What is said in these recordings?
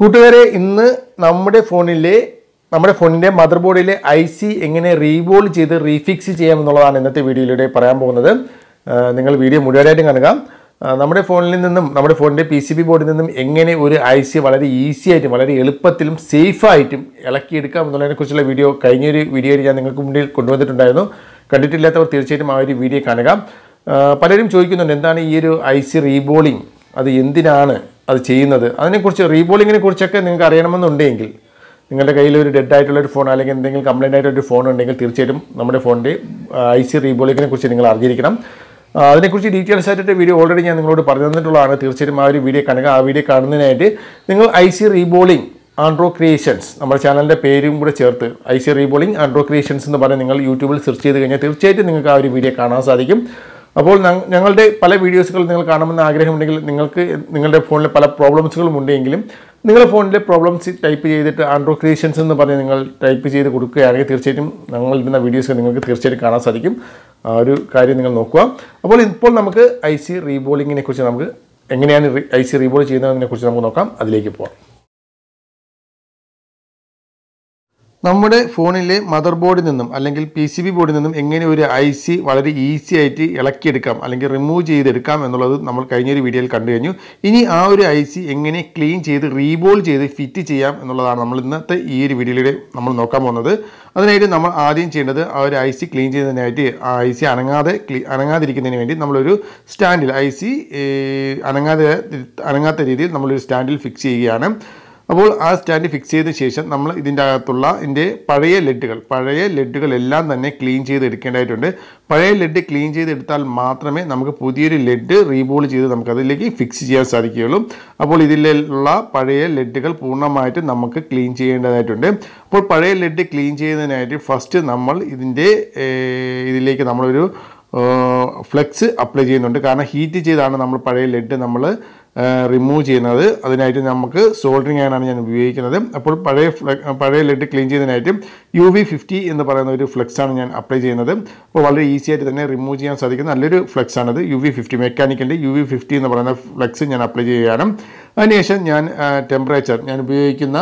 കൂട്ടുകാരെ ഇന്ന് നമ്മുടെ ഫോണിലെ നമ്മുടെ ഫോണിൻ്റെ മദർ ബോർഡിലെ ഐ സി എങ്ങനെ റീബോൾ ചെയ്ത് റീഫിക്സ് ചെയ്യാം എന്നുള്ളതാണ് ഇന്നത്തെ വീഡിയോയിലൂടെ പറയാൻ പോകുന്നത് നിങ്ങൾ വീഡിയോ മുഴുവനായിട്ടും കാണുക നമ്മുടെ ഫോണിൽ നിന്നും നമ്മുടെ ഫോണിൻ്റെ പി സി ബി ബോർഡിൽ നിന്നും എങ്ങനെ ഒരു ഐ സി വളരെ ഈസി ആയിട്ടും വളരെ എളുപ്പത്തിലും സേഫായിട്ടും ഇളക്കിയെടുക്കാം എന്നുള്ളതിനെക്കുറിച്ചുള്ള വീഡിയോ കഴിഞ്ഞൊരു വീഡിയോയിൽ ഞാൻ നിങ്ങൾക്ക് മുന്നിൽ കൊണ്ടുവന്നിട്ടുണ്ടായിരുന്നു കണ്ടിട്ടില്ലാത്തവർ തീർച്ചയായിട്ടും ആ ഒരു വീഡിയോ കാണുക പലരും ചോദിക്കുന്നുണ്ട് എന്താണ് ഈ ഒരു ഐ സി റീബോളിംഗ് അത് എന്തിനാണ് അത് ചെയ്യുന്നത് അതിനെക്കുറിച്ച് റീബോളിങ്ങിനെ കുറിച്ചൊക്കെ നിങ്ങൾക്ക് അറിയണമെന്നുണ്ടെങ്കിൽ നിങ്ങളുടെ കയ്യിൽ ഒരു ഡെഡ് ആയിട്ടുള്ള ഒരു ഫോൺ അല്ലെങ്കിൽ എന്തെങ്കിലും കംപ്ലൈൻ്റ് ആയിട്ടൊരു ഒരു ഫോൺ ഉണ്ടെങ്കിൽ തീർച്ചയായിട്ടും നമ്മുടെ ഫോണിൻ്റെ ഐ സി റീബോളിങ്ങിനെ കുറിച്ച് നിങ്ങൾ അറിഞ്ഞിരിക്കണം അതിനെക്കുറിച്ച് ഡീറ്റെയിൽസ് ആയിട്ട് വീഡിയോ ഓൾറെഡി ഞാൻ നിങ്ങളോട് പറഞ്ഞു തന്നിട്ടുള്ളതാണ് തീർച്ചയായിട്ടും ആ ഒരു വീഡിയോ കാണുക ആ വീഡിയോ കാണുന്നതിനായിട്ട് നിങ്ങൾ I C reballing Andro creations നമ്മുടെ ചാനലിൻ്റെ പേരും കൂടെ ചേർത്ത് I C reballing Andro creations എന്ന് പറഞ്ഞ് നിങ്ങൾ യൂട്യൂബിൽ സെർച്ച് ചെയ്ത് കഴിഞ്ഞാൽ തീർച്ചയായിട്ടും നിങ്ങൾക്ക് ആ ഒരു വീഡിയോ കാണാൻ സാധിക്കും അപ്പോൾ ഞങ്ങളുടെ പല വീഡിയോസുകൾ നിങ്ങൾ കാണുമെന്ന് ആഗ്രഹമുണ്ടെങ്കിൽ നിങ്ങൾക്ക് നിങ്ങളുടെ ഫോണിൽ പല പ്രോബ്ലംസുകളും ഉണ്ടെങ്കിലും നിങ്ങളുടെ ഫോണിലെ പ്രോബ്ലംസ് ടൈപ്പ് ചെയ്തിട്ട് ആൻഡ്രോ ക്രിയേഷൻസ് എന്ന് പറഞ്ഞ് നിങ്ങൾ ടൈപ്പ് ചെയ്ത് കൊടുക്കുകയാണെങ്കിൽ തീർച്ചയായിട്ടും ഞങ്ങൾ ഇടുന്ന വീഡിയോസ് നിങ്ങൾക്ക് തീർച്ചയായിട്ടും കാണാൻ സാധിക്കും ഒരു കാര്യം നിങ്ങൾ നോക്കുക അപ്പോൾ ഇപ്പോൾ നമുക്ക് ഐ സി റീബോളിങ്ങിനെ കുറിച്ച് നമുക്ക് എങ്ങനെയാണ് ഐ സി റീബോൾ ചെയ്യുന്നതിനെ കുറിച്ച് നമുക്ക് നോക്കാം അതിലേക്ക് പോകാം നമ്മുടെ ഫോണിലെ മദർ ബോർഡിൽ നിന്നും അല്ലെങ്കിൽ പി സി ബി ബോർഡിൽ നിന്നും എങ്ങനെ ഒരു ഐ സി വളരെ ഈസി ആയിട്ട് ഇളക്കിയെടുക്കാം അല്ലെങ്കിൽ റിമൂവ് ചെയ്തെടുക്കാം എന്നുള്ളത് നമ്മൾ കഴിഞ്ഞൊരു വീഡിയോയിൽ കണ്ടു കഴിഞ്ഞു ഇനി ആ ഒരു ഐ സി എങ്ങനെ ക്ലീൻ ചെയ്ത് റീബോൾ ചെയ്ത് ഫിറ്റ് ചെയ്യാം എന്നുള്ളതാണ് നമ്മൾ ഇന്നത്തെ ഈ ഒരു വീഡിയോയിലൂടെ നമ്മൾ നോക്കാൻ പോകുന്നത് അതിനായിട്ട് നമ്മൾ ആദ്യം ചെയ്യേണ്ടത് ആ ഒരു ഐ സി ക്ലീൻ ചെയ്യുന്നതിനായിട്ട് ആ ഐ സി അനങ്ങാതെ അനങ്ങാതിരിക്കുന്നതിന് വേണ്ടി നമ്മളൊരു സ്റ്റാൻഡിൽ ഐ സി അനങ്ങാതെ അനങ്ങാത്ത രീതിയിൽ നമ്മളൊരു സ്റ്റാൻഡിൽ ഫിക്സ് ചെയ്യുകയാണ് അപ്പോൾ ആ സ്റ്റാൻഡ് ഫിക്സ് ചെയ്ത ശേഷം നമ്മൾ ഇതിൻ്റെ അകത്തുള്ള ഇതിൻ്റെ പഴയ ലെഡുകൾ പഴയ എല്ലാം തന്നെ ക്ലീൻ എടുക്കേണ്ടതായിട്ടുണ്ട് പഴയ ലെഡ് ക്ലീൻ ചെയ്തെടുത്താൽ മാത്രമേ നമുക്ക് പുതിയൊരു ലെഡ് റീബോൾ ചെയ്ത് നമുക്കതിലേക്ക് ഫിക്സ് ചെയ്യാൻ സാധിക്കുകയുള്ളൂ അപ്പോൾ ഇതിലുള്ള പഴയ ലെഡുകൾ പൂർണ്ണമായിട്ടും നമുക്ക് ക്ലീൻ ചെയ്യേണ്ടതായിട്ടുണ്ട് അപ്പോൾ പഴയ ലെഡ് ക്ലീൻ ചെയ്യുന്നതിനായിട്ട് ഫസ്റ്റ് നമ്മൾ ഇതിൻ്റെ ഇതിലേക്ക് നമ്മളൊരു ഫ്ലെക്സ് അപ്ലൈ ചെയ്യുന്നുണ്ട് കാരണം ഹീറ്റ് ചെയ്താണ് നമ്മൾ പഴയ ലെഡ് നമ്മൾ റിമൂവ് ചെയ്യുന്നത് അതിനായിട്ട് നമുക്ക് സോൾഡറിങ് ആയിട്ടാണ് ഞാൻ ഉപയോഗിക്കുന്നത് അപ്പോൾ പഴയ പഴയ ലെഡ് ക്ലീൻ ചെയ്യുന്നതിനായിട്ട് യു വി ഫിഫ്റ്റി എന്ന് പറയുന്ന ഒരു ഫ്ലെക്സാണ് ഞാൻ അപ്ലൈ ചെയ്യുന്നത് അപ്പോൾ വളരെ ഈസി ആയിട്ട് തന്നെ റിമൂവ് ചെയ്യാൻ സാധിക്കുന്ന നല്ലൊരു ഫ്ലെക്സാണത് യു വി ഫിഫ്റ്റി മെക്കാനിക്കലിൻ്റെ യു വി ഫിഫ്റ്റി എന്ന് പറയുന്ന ഫ്ലെക്സ് ഞാൻ അപ്ലൈ ചെയ്യുകയാണ് അതിനുശേഷം ഞാൻ ടെമ്പറേച്ചർ ഞാൻ ഉപയോഗിക്കുന്ന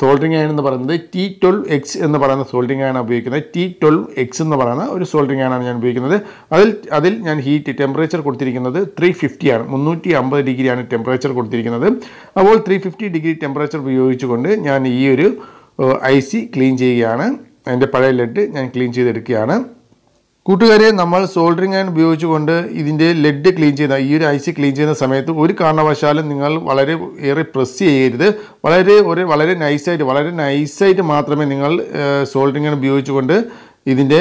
സോൾഡറിങ് അയൺ എന്ന് പറയുന്നത് ടി ട്വൽവ് എക്സ് എന്ന് പറയുന്ന സോൾഡറിങ് അയണാണ് ഉപയോഗിക്കുന്നത് ടി ട്വൽവ് എക്സ് എന്ന് പറയുന്ന ഒരു സോൾഡറിങ് അയണാണ് ഞാൻ ഉപയോഗിക്കുന്നത് അതിൽ അതിൽ ഞാൻ ഹീറ്റ് ടെമ്പറേച്ചർ കൊടുത്തിരിക്കുന്നത് ത്രീ ഫിഫ്റ്റിയാണ് മുന്നൂറ്റി അമ്പത് ഡിഗ്രിയാണ് ടെമ്പറേച്ചർ കൊടുത്തിരിക്കുന്നത് അപ്പോൾ ത്രീ ഫിഫ്റ്റി ഡിഗ്രി ടെമ്പറേച്ചർ ഉപയോഗിച്ചുകൊണ്ട് ഞാൻ ഈ ഒരു ഐ സി ക്ലീൻ ചെയ്യുകയാണ് അതിൻ്റെ പഴയ ലെഡ് ഞാൻ ക്ലീൻ ചെയ്തെടുക്കുകയാണ് കൂട്ടുകാരെ നമ്മൾ സോൾഡറിങ് ആൻഡ് ഉപയോഗിച്ചുകൊണ്ട് ഇതിൻ്റെ ലെഡ് ക്ലീൻ ചെയ്യുന്ന ഈ ഒരു ഐസി ക്ലീൻ ചെയ്യുന്ന സമയത്ത് ഒരു കാരണവശാലും നിങ്ങൾ വളരെ ഏറെ പ്രസ് ചെയ്യരുത് വളരെ ഒരു വളരെ നൈസായിട്ട് വളരെ നൈസായിട്ട് മാത്രമേ നിങ്ങൾ സോൾഡറിങ് ആൻഡ് ഉപയോഗിച്ചുകൊണ്ട് ഇതിൻ്റെ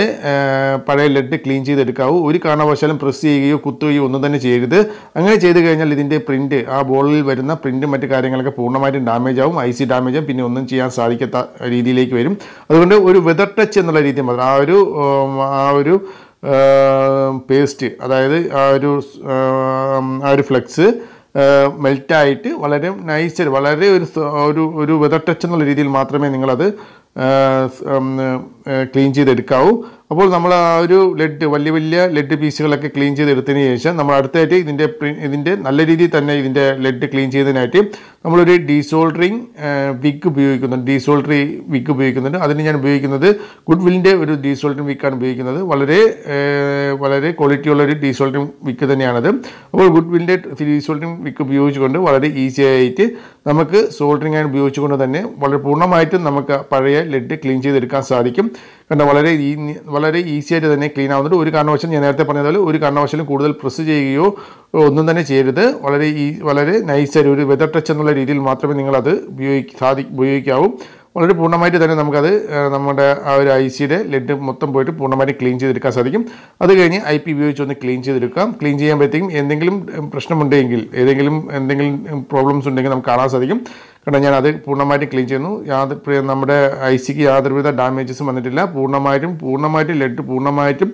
പഴയ ലെഡ് ക്ലീൻ ചെയ്തെടുക്കാവൂ ഒരു കാരണവശാലും പ്രസ് ചെയ്യുകയോ കുത്തുകയോ ഒന്നും തന്നെ ചെയ്യരുത് അങ്ങനെ ചെയ്ത് കഴിഞ്ഞാൽ ഇതിൻ്റെ പ്രിൻറ്റ് ആ ബോളിൽ വരുന്ന പ്രിൻറ്റും മറ്റു കാര്യങ്ങളൊക്കെ പൂർണ്ണമായിട്ടും ഡാമേജ് ആവും ഐ സി ഡാമേജും പിന്നെ ഒന്നും ചെയ്യാൻ സാധിക്കാത്ത രീതിയിലേക്ക് വരും അതുകൊണ്ട് ഒരു വെതർ ടച്ച് എന്നുള്ള രീതി മാത്രം ആ ഒരു ആ ഒരു പേസ്റ്റ് അതായത് ആ ഒരു ആ ഒരു ഫ്ലെക്സ് മെൽറ്റായിട്ട് വളരെ നൈസ് വളരെ ഒരു ഒരു ഒരു വെതർ ടച്ച് എന്നുള്ള രീതിയിൽ മാത്രമേ നിങ്ങളത് ക്ലീൻ ചെയ്തെടുക്കാവൂ അപ്പോൾ നമ്മൾ ആ ഒരു ലെഡ് വലിയ വലിയ ലെഡ് പീസുകളൊക്കെ ക്ലീൻ എടുത്തതിന് ശേഷം നമ്മൾ അടുത്തായിട്ട് ഇതിൻ്റെ ഇതിൻ്റെ നല്ല രീതിയിൽ തന്നെ ഇതിൻ്റെ ലെഡ് ക്ലീൻ ചെയ്തതിനായിട്ട് നമ്മളൊരു ഡീസോൾഡറിങ് വിക്ക് ഉപയോഗിക്കുന്നുണ്ട് ഡീസോൾഡറി വിക്ക് ഉപയോഗിക്കുന്നുണ്ട് അതിന് ഞാൻ ഉപയോഗിക്കുന്നത് ഗുഡ് വില്ലിൻ്റെ ഒരു ഡീസോൾഡറിങ് വിക്കാണ് ഉപയോഗിക്കുന്നത് വളരെ വളരെ ക്വാളിറ്റിയുള്ള ഒരു ഡീസോൾഡറിങ് വിക്ക് തന്നെയാണത് അപ്പോൾ ഗുഡ് വില്ലിൻ്റെ ഡീസോൾഡറിങ് വിക്ക് ഉപയോഗിച്ചുകൊണ്ട് വളരെ ഈസി ആയിട്ട് നമുക്ക് സോൾഡറിങ് ആയിട്ട് ഉപയോഗിച്ചുകൊണ്ട് തന്നെ വളരെ പൂർണ്ണമായിട്ടും നമുക്ക് പഴയ ലെഡ് ക്ലീൻ ചെയ്തെടുക്കാൻ സാധിക്കും കണ്ട വളരെ വളരെ ഈസി ആയിട്ട് തന്നെ ക്ലീൻ ആവുന്നുണ്ട് ഒരു കാരണവശാലും ഞാൻ നേരത്തെ പറഞ്ഞതുപോലെ ഒരു കാരണവശാലും കൂടുതൽ പ്രസ് ചെയ്യുകയോ ഒന്നും തന്നെ ചെയ്യരുത് വളരെ ഈ വളരെ നൈസായിട്ട് ഒരു വെതർ ടച്ച് എന്നുള്ള രീതിയിൽ മാത്രമേ നിങ്ങളത് ഉപയോഗിക്ക സാധി ഉപയോഗിക്കാവൂ വളരെ പൂർണ്ണമായിട്ട് തന്നെ നമുക്കത് നമ്മുടെ ആ ഒരു ഐ സിയുടെ ലെഡ് മൊത്തം പോയിട്ട് പൂർണ്ണമായിട്ട് ക്ലീൻ ചെയ്തെടുക്കാൻ സാധിക്കും അത് കഴിഞ്ഞ് ഐ പി ഉപയോഗിച്ച് ഒന്ന് ക്ലീൻ ചെയ്തെടുക്കാം ക്ലീൻ ചെയ്യുമ്പോഴത്തേക്കും എന്തെങ്കിലും പ്രശ്നമുണ്ടെങ്കിൽ ഏതെങ്കിലും എന്തെങ്കിലും പ്രോബ്ലംസ് ഉണ്ടെങ്കിൽ നമുക്ക് കാണാൻ സാധിക്കും കാരണം ഞാൻ അത് പൂർണ്ണമായിട്ട് ക്ലീൻ ചെയ്യുന്നു യാതൊരു നമ്മുടെ ഐ സിക്ക് യാതൊരുവിധ ഡാമേജസും വന്നിട്ടില്ല പൂർണ്ണമായിട്ടും പൂർണ്ണമായിട്ടും ലെഡ് പൂർണ്ണമായിട്ടും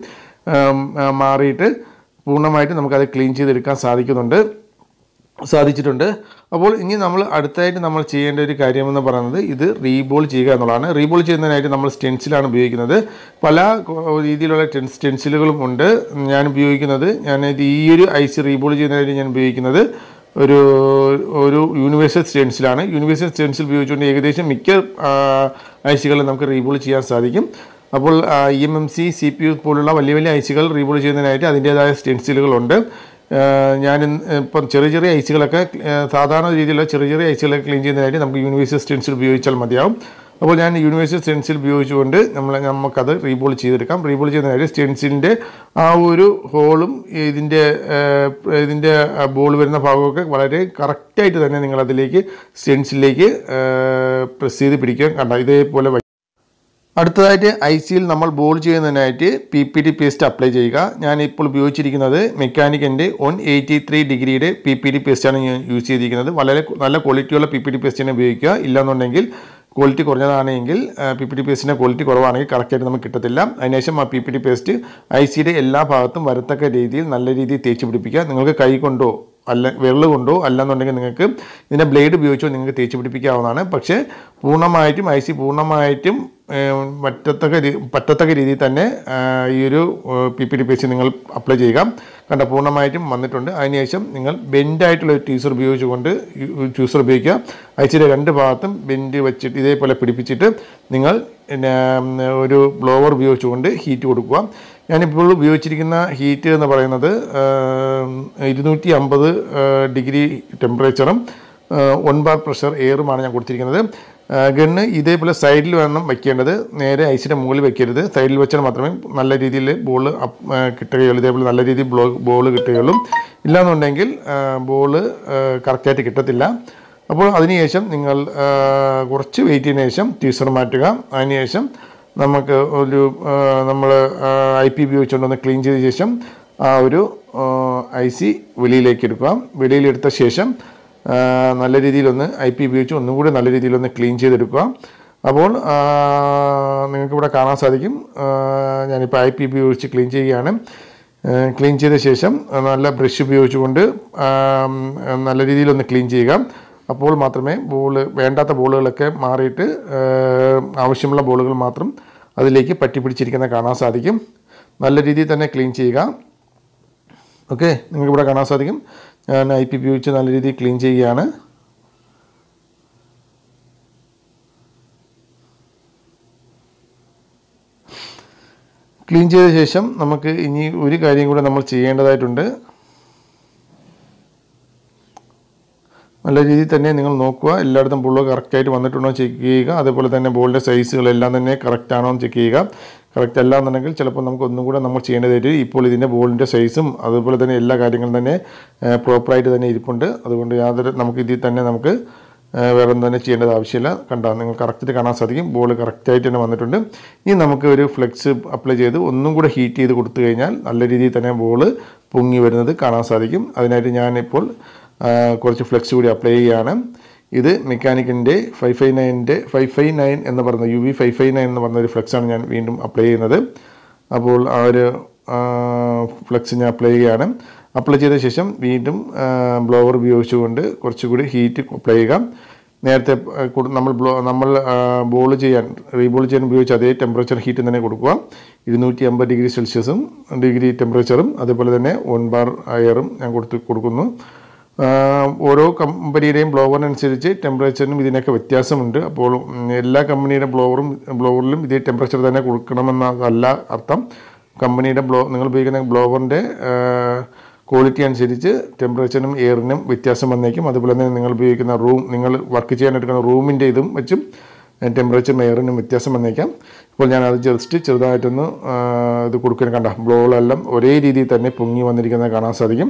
മാറിയിട്ട് പൂർണ്ണമായിട്ട് നമുക്കത് ക്ലീൻ ചെയ്തെടുക്കാൻ സാധിക്കുന്നുണ്ട് സാധിച്ചിട്ടുണ്ട് അപ്പോൾ ഇനി നമ്മൾ അടുത്തായിട്ട് നമ്മൾ ചെയ്യേണ്ട ഒരു കാര്യമെന്ന് പറയുന്നത് ഇത് റീബോൾ ചെയ്യുക എന്നുള്ളതാണ് റീബോൾ ചെയ്യുന്നതിനായിട്ട് നമ്മൾ സ്റ്റെൻസിലാണ് ഉപയോഗിക്കുന്നത് പല രീതിയിലുള്ള സ്റ്റെൻസിലുകളും ഉണ്ട് ഞാൻ ഉപയോഗിക്കുന്നത് ഞാൻ ഇത് ഈ ഒരു ഐസ് റീബോൾ ചെയ്യുന്നതിനായിട്ട് ഞാൻ ഉപയോഗിക്കുന്നത് ഒരു ഒരു യൂണിവേഴ്സൽ സ്റ്റെൻസിലാണ് യൂണിവേഴ്സൽ സ്റ്റെൻസിൽ ഉപയോഗിച്ചുകൊണ്ട് ഏകദേശം മിക്ക ഐസികളും നമുക്ക് റീബോൾ ചെയ്യാൻ സാധിക്കും അപ്പോൾ E M M C C P U പോലുള്ള വലിയ വലിയ ഐസികൾ റീബോൾ ചെയ്യുന്നതിനായിട്ട് അതിൻ്റേതായ സ്റ്റെൻസിലുകളുണ്ട് ഞാൻ ഇപ്പം ചെറിയ ചെറിയ ഐസുകളൊക്കെ സാധാരണ രീതിയിലുള്ള ചെറിയ ചെറിയ ഐസുകളൊക്കെ ക്ലീൻ ചെയ്യുന്നതിനായിട്ട് നമുക്ക് യൂണിവേഴ്സിറ്റി സ്റ്റെൻസിൽ ഉപയോഗിച്ചാൽ മതിയാവും അപ്പോൾ ഞാൻ യൂണിവേഴ്സിറ്റി സ്റ്റെൻസിൽ ഉപയോഗിച്ചുകൊണ്ട് നമ്മൾ നമുക്കത് റീബോൾ ചെയ്തെടുക്കാം റീബോൾ ചെയ്യുന്നതിനായിട്ട് സ്റ്റെൻസിൻ്റെ ആ ഒരു ഹോളും ഇതിൻ്റെ ഇതിൻ്റെ ബോൾ വരുന്ന ഭാഗമൊക്കെ വളരെ കറക്റ്റായിട്ട് തന്നെ നിങ്ങളതിലേക്ക് സ്റ്റെൻസിലേക്ക് പ്രസ് ചെയ്ത് പിടിക്കാൻ കണ്ട ഇതേപോലെ അടുത്തതായിട്ട് ഐ സിയിൽ നമ്മൾ ബോൾ ചെയ്യുന്നതിനായിട്ട് P P T paste apply ചെയ്യുക ഞാൻ ഇപ്പോൾ ഉപയോഗിച്ചിരിക്കുന്നത് മെക്കാനിക്കിൻ്റെ വൺ എയ്റ്റി ത്രീ ഡിഗ്രിയുടെ പി പി ടി പേസ്റ്റാണ് ഞാൻ യൂസ് ചെയ്തിരിക്കുന്നത് വളരെ നല്ല ക്വാളിറ്റിയുള്ള പി പി ടി പേസ്റ്റ് തന്നെ ഉപയോഗിക്കുക ഇല്ലയെന്നുണ്ടെങ്കിൽ ക്വാളിറ്റി കുറഞ്ഞതാണെങ്കിൽ പി പി ടി പേസ്റ്റിൻ്റെ ക്വാളിറ്റി കുറവാണെങ്കിൽ കറക്റ്റായിട്ട് നമുക്ക് കിട്ടത്തില്ല അതിനുശേഷം ആ P P T paste I സിയുടെ എല്ലാ ഭാഗത്തും വരത്തക്ക രീതിയിൽ നല്ല രീതിയിൽ തേച്ച് പിടിപ്പിക്കുക നിങ്ങൾക്ക് കൈ കൊണ്ടോ അല്ല വിരൽ കൊണ്ടോ അല്ലെന്നുണ്ടെങ്കിൽ നിങ്ങൾക്ക് ഇതിൻ്റെ ബ്ലേഡ് ഉപയോഗിച്ചോ നിങ്ങൾക്ക് തേച്ച് പിടിപ്പിക്കാവുന്നതാണ് പക്ഷേ പൂർണ്ണമായിട്ടും ഐ സി പൂർണ്ണമായിട്ടും പറ്റത്തക്ക പറ്റത്തക്ക രീതിയിൽ തന്നെ ഈ ഒരു P P D P C നിങ്ങൾ അപ്ലൈ ചെയ്യുക കണ്ട പൂർണ്ണമായിട്ടും വന്നിട്ടുണ്ട് അതിനുശേഷം നിങ്ങൾ ബെൻഡായിട്ടുള്ള ഒരു ടീസർ ഉപയോഗിച്ചുകൊണ്ട് ട്യൂസർ ഉപയോഗിക്കുക ഐസിയുടെ രണ്ട് ഭാഗത്തും ബെൻഡ് വെച്ചിട്ട് ഇതേപോലെ പിടിപ്പിച്ചിട്ട് നിങ്ങൾ ഒരു ബ്ലോവർ ഉപയോഗിച്ചുകൊണ്ട് ഹീറ്റ് കൊടുക്കുക ഞാനിപ്പോൾ ഉപയോഗിച്ചിരിക്കുന്ന ഹീറ്റ് എന്ന് പറയുന്നത് ഇരുന്നൂറ്റി അമ്പത് ഡിഗ്രി ടെമ്പറേച്ചറും വൺ ബാർ പ്രഷർ എയറുമാണ് ഞാൻ കൊടുത്തിരിക്കുന്നത് ഗണ്ണ് ഇതേപോലെ സൈഡിൽ വേണം വയ്ക്കേണ്ടത് നേരെ ഐസിൻ്റെ മുകളിൽ വയ്ക്കരുത് സൈഡിൽ വെച്ചാൽ മാത്രമേ നല്ല രീതിയിൽ ബോൾ കിട്ടുകയുള്ളൂ ഇതേപോലെ നല്ല രീതിയിൽ ബ്ലോ ബോൾ കിട്ടുകയുള്ളൂ ഇല്ലാന്നുണ്ടെങ്കിൽ ബോൾ കറക്റ്റായിട്ട് കിട്ടത്തില്ല അപ്പോൾ അതിനുശേഷം നിങ്ങൾ കുറച്ച് വെയിറ്റിന് ശേഷം ടീസർ മാറ്റുക അതിനുശേഷം നമുക്ക് ഒരു നമ്മൾ ഐ പി ഒന്ന് ക്ലീൻ ചെയ്ത ശേഷം ആ ഒരു ഐ സി വെളിയിലേക്ക് എടുക്കാം വെളിയിലെടുത്ത ശേഷം നല്ല രീതിയിലൊന്ന് ഐ പി ഉപയോഗിച്ച് ഒന്നുകൂടി നല്ല രീതിയിലൊന്ന് ക്ലീൻ ചെയ്തെടുക്കുക അപ്പോൾ നിങ്ങൾക്കിവിടെ കാണാൻ സാധിക്കും ഞാനിപ്പോൾ ഐ പി ഉപയോഗിച്ച് ക്ലീൻ ചെയ്യുകയാണ് ക്ലീൻ ചെയ്ത ശേഷം നല്ല ബ്രഷ് ഉപയോഗിച്ചുകൊണ്ട് നല്ല രീതിയിലൊന്ന് ക്ലീൻ ചെയ്യുക അപ്പോൾ മാത്രമേ ബോൾ വേണ്ടാത്ത ബോളുകളൊക്കെ മാറിയിട്ട് ആവശ്യമുള്ള ബോളുകൾ മാത്രം അതിലേക്ക് പറ്റി കാണാൻ സാധിക്കും നല്ല രീതിയിൽ തന്നെ ക്ലീൻ ചെയ്യുക ഓക്കെ നിങ്ങൾക്ക് ഇവിടെ കാണാൻ സാധിക്കും ഞാൻ ഐ പി ഉപയോഗിച്ച് നല്ല രീതിയിൽ ക്ലീൻ ചെയ്യുകയാണ് ക്ലീൻ ചെയ്ത ശേഷം നമുക്ക് ഇനി ഒരു കാര്യം കൂടെ നമ്മൾ ചെയ്യേണ്ടതായിട്ടുണ്ട് നല്ല രീതിയിൽ തന്നെ നിങ്ങൾ നോക്കുക എല്ലായിടത്തും ബുള്ളോ കറക്റ്റായിട്ട് വന്നിട്ടുണ്ടോ ചെക്ക് ചെയ്യുക അതേപോലെ തന്നെ ബോളിൻ്റെ സൈസുകളെല്ലാം തന്നെ കറക്റ്റ് ആണോ എന്ന് ചെക്ക് ചെയ്യുക കറക്റ്റ് അല്ല എന്നുണ്ടെങ്കിൽ ചിലപ്പോൾ നമുക്ക് ഒന്നും കൂടെ നമ്മൾ ചെയ്യേണ്ടതായിട്ട് ഇപ്പോൾ ഇതിൻ്റെ ബോളിൻ്റെ സൈസും അതുപോലെ തന്നെ എല്ലാ കാര്യങ്ങളും തന്നെ പ്രോപ്പറായിട്ട് തന്നെ ഇരിപ്പുണ്ട് അതുകൊണ്ട് യാതൊരു നമുക്ക് ഇതിൽ തന്നെ നമുക്ക് വേറെ ഒന്നും തന്നെ ചെയ്യേണ്ടത് ആവശ്യമില്ല കണ്ടാൽ നിങ്ങൾ കറക്റ്റായിട്ട് കാണാൻ സാധിക്കും ബോൾ കറക്റ്റായിട്ട് തന്നെ വന്നിട്ടുണ്ട് ഇനി നമുക്ക് ഒരു ഫ്ലെക്സ് അപ്ലൈ ചെയ്ത് ഒന്നും കൂടെ ഹീറ്റ് ചെയ്ത് കൊടുത്തു കഴിഞ്ഞാൽ നല്ല രീതിയിൽ തന്നെ ബോൾ പൊങ്ങി വരുന്നത് കാണാൻ സാധിക്കും അതിനായിട്ട് ഞാനിപ്പോൾ കുറച്ച് ഫ്ലെക്സ് കൂടി അപ്ലൈ ചെയ്യുകയാണ് ഇത് മെക്കാനിക്കിൻ്റെ ഫൈവ് ഫൈവ് നയൻ്റെ ഫൈവ് ഫൈവ് നയൻ എന്ന് പറയുന്ന U V five five nine എന്ന് പറഞ്ഞ ഒരു ഫ്ലെക്സാണ് ഞാൻ വീണ്ടും അപ്ലൈ ചെയ്യുന്നത് അപ്പോൾ ആ ഒരു ഫ്ലെക്സ് ഞാൻ അപ്ലൈ ചെയ്യുകയാണ് അപ്ലൈ ചെയ്ത ശേഷം വീണ്ടും ബ്ലോവർ ഉപയോഗിച്ചുകൊണ്ട് കുറച്ചുകൂടി ഹീറ്റ് അപ്ലൈ ചെയ്യുക നേരത്തെ നമ്മൾ ബ്ലോ നമ്മൾ ബോൾ ചെയ്യാൻ റീബോൾ ചെയ്യാൻ ഉപയോഗിച്ച അതേ ടെമ്പറേച്ചർ ഹീറ്റ് തന്നെ കൊടുക്കുക ഇരുന്നൂറ്റി അമ്പത് ഡിഗ്രി സെൽഷ്യസും ഡിഗ്രി ടെമ്പറേച്ചറും അതുപോലെ തന്നെ വൺ ബാർ എയറും ഞാൻ കൊടുത്ത് കൊടുക്കുന്നു ഓരോ കമ്പനിയുടെയും ബ്ലോവറിനനുസരിച്ച് ടെമ്പറേച്ചറിനും ഇതിനൊക്കെ വ്യത്യാസമുണ്ട് അപ്പോൾ എല്ലാ കമ്പനിയുടെ ബ്ലോവറും ബ്ലോവറിലും ഇതേ ടെമ്പറേച്ചർ തന്നെ കൊടുക്കണമെന്നല്ല അർത്ഥം കമ്പനിയുടെ ബ്ലോ നിങ്ങൾ ഉപയോഗിക്കുന്ന ബ്ലോവറിൻ്റെ ക്വാളിറ്റി അനുസരിച്ച് ടെമ്പറേച്ചറിനും എയറിനും വ്യത്യാസം വന്നേക്കും അതുപോലെ തന്നെ നിങ്ങൾ ഉപയോഗിക്കുന്ന റൂം നിങ്ങൾ വർക്ക് ചെയ്യാൻ റൂമിൻ്റെ ഇതും വെച്ചും ടെമ്പറേച്ചറും എയറിനും വ്യത്യാസം വന്നേക്കാം ഇപ്പോൾ ഞാനത് ജസ്റ്റ് ചെറുതായിട്ടൊന്ന് ഇത് കൊടുക്കാൻ കണ്ട ബ്ലോളെല്ലാം ഒരേ രീതിയിൽ തന്നെ പൊങ്ങി വന്നിരിക്കുന്നത് കാണാൻ സാധിക്കും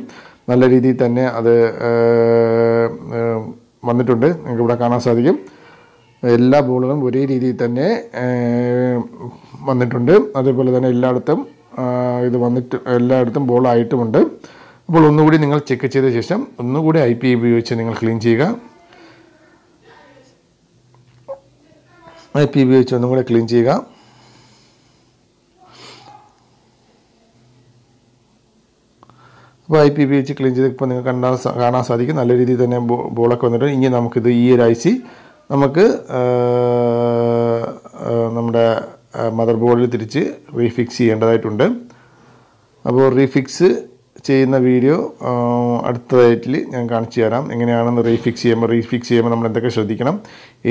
നല്ല രീതിയിൽ തന്നെ അത് വന്നിട്ടുണ്ട് നിങ്ങൾക്ക് ഇവിടെ കാണാൻ സാധിക്കും എല്ലാ ബോളുകളും ഒരേ രീതിയിൽ തന്നെ വന്നിട്ടുണ്ട് അതേപോലെ തന്നെ എല്ലായിടത്തും ഇത് വന്നിട്ട് എല്ലായിടത്തും ബോളായിട്ടുമുണ്ട് അപ്പോൾ ഒന്നുകൂടി നിങ്ങൾ ചെക്ക് ചെയ്ത ശേഷം ഒന്നുകൂടി ഐ പി ഉപയോഗിച്ച് നിങ്ങൾ ക്ലീൻ ചെയ്യുക ഐ പി ഉപയോഗിച്ച് ഒന്നുകൂടി ക്ലീൻ ചെയ്യുക അപ്പോൾ ഐ പി പി വെച്ച് ക്ലീൻ ചെയ്ത് ഇപ്പോൾ നിങ്ങൾക്ക് കണ്ടാൻ കാണാൻ സാധിക്കും നല്ല രീതിയിൽ തന്നെ ബോളൊക്കെ വന്നിട്ട് ഇനി നമുക്കിത് ഈ ഒരു ഒരാഴ്ച നമുക്ക് നമ്മുടെ മദർ ബോർഡിൽ തിരിച്ച് റീഫിക്സ് ചെയ്യേണ്ടതായിട്ടുണ്ട് അപ്പോൾ റീഫിക്സ് ചെയ്യുന്ന വീഡിയോ അടുത്തതായിട്ട് ഞാൻ കാണിച്ചു തരാം എങ്ങനെയാണെന്ന് റീഫിക്സ് ചെയ്യുമ്പോൾ റീഫിക്സ് ചെയ്യുമ്പോൾ നമ്മൾ എന്തൊക്കെ ശ്രദ്ധിക്കണം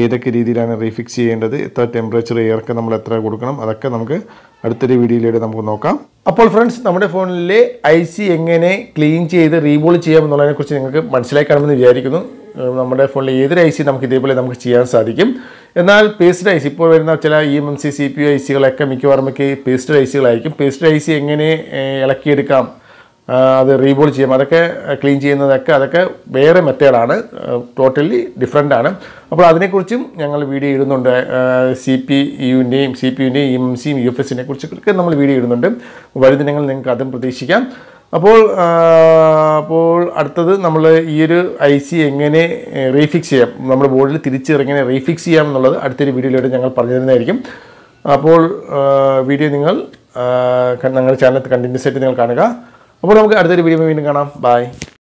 ഏതൊക്കെ രീതിയിലാണ് റീഫിക്സ് ചെയ്യേണ്ടത് എത്ര ടെമ്പറേച്ചർ എയർക്ക് നമ്മൾ എത്ര കൊടുക്കണം അതൊക്കെ നമുക്ക് അടുത്തൊരു വീഡിയോയിലൂടെ നമുക്ക് നോക്കാം അപ്പോൾ ഫ്രണ്ട്സ് നമ്മുടെ ഫോണിലെ ഐ സി എങ്ങനെ ക്ലീൻ ചെയ്ത് റീബോൾ ചെയ്യാം എന്നുള്ളതിനെക്കുറിച്ച് നിങ്ങൾക്ക് മനസ്സിലാക്കണമെന്ന് വിചാരിക്കുന്നു നമ്മുടെ ഫോണിലെ ഏതൊരു ഐ സി നമുക്ക് ഇതേപോലെ നമുക്ക് ചെയ്യാൻ സാധിക്കും എന്നാൽ പേസ്റ്റഡ് ഐ സി ഇപ്പോൾ വരുന്ന ചില E e M C C P I സികളൊക്കെ മിക്കവാറും പേസ്റ്റഡ് ഐ സികളായിരിക്കും പേസ്റ്റഡ് ഐ സി എങ്ങനെ ഇളക്കിയെടുക്കാം അത് റീബോൾ ചെയ്യാം അതൊക്കെ ക്ലീൻ ചെയ്യുന്നതൊക്കെ അതൊക്കെ വേറെ മെത്തേഡാണ് ടോട്ടലി ഡിഫറെൻ്റ് ആണ് അപ്പോൾ അതിനെക്കുറിച്ചും ഞങ്ങൾ വീഡിയോ ഇടുന്നുണ്ട് സി പി യുവിൻ്റെയും സി പി യുവിൻ്റെയും എം e സിയും യു എഫ് എസിനെ കുറിച്ചൊക്കെ നമ്മൾ വീഡിയോ ഇടുന്നുണ്ട് വരും ദിനങ്ങൾ നിങ്ങൾക്ക് അതും പ്രതീക്ഷിക്കാം അപ്പോൾ അപ്പോൾ അടുത്തത് നമ്മൾ ഈ ഒരു ഐ സി എങ്ങനെ റീഫിക്സ് ചെയ്യാം നമ്മുടെ ബോർഡിൽ തിരിച്ച് എങ്ങനെ റീഫിക്സ് ചെയ്യാം എന്നുള്ളത് അടുത്തൊരു വീഡിയോയിലൂടെ ഞങ്ങൾ പറഞ്ഞു തരുന്നതായിരിക്കും അപ്പോൾ വീഡിയോ നിങ്ങൾ ഞങ്ങളുടെ ചാനൽ കണ്ടിന്യൂസ് ആയിട്ട് നിങ്ങൾ കാണുക അപ്പോൾ നമുക്ക് അടുത്തൊരു വീഡിയോ വീണ്ടും കാണാം ബായ്